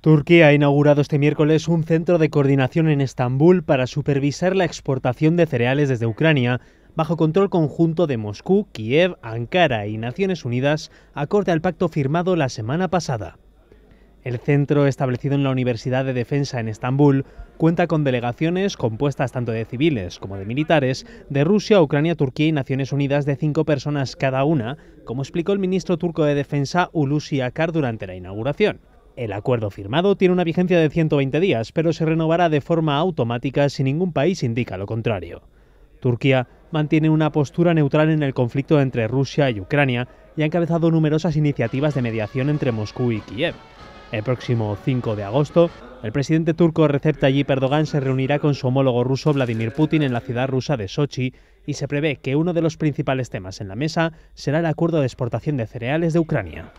Turquía ha inaugurado este miércoles un centro de coordinación en Estambul para supervisar la exportación de cereales desde Ucrania, bajo control conjunto de Moscú, Kiev, Ankara y Naciones Unidas, acorde al pacto firmado la semana pasada. El centro, establecido en la Universidad de Defensa en Estambul, cuenta con delegaciones compuestas tanto de civiles como de militares de Rusia, Ucrania, Turquía y Naciones Unidas de cinco personas cada una, como explicó el ministro turco de Defensa Ulusi Akar durante la inauguración. El acuerdo firmado tiene una vigencia de 120 días, pero se renovará de forma automática si ningún país indica lo contrario. Turquía mantiene una postura neutral en el conflicto entre Rusia y Ucrania y ha encabezado numerosas iniciativas de mediación entre Moscú y Kiev. El próximo 5 de agosto, el presidente turco Recep Tayyip Erdogan se reunirá con su homólogo ruso Vladimir Putin en la ciudad rusa de Sochi y se prevé que uno de los principales temas en la mesa será el acuerdo de exportación de cereales de Ucrania.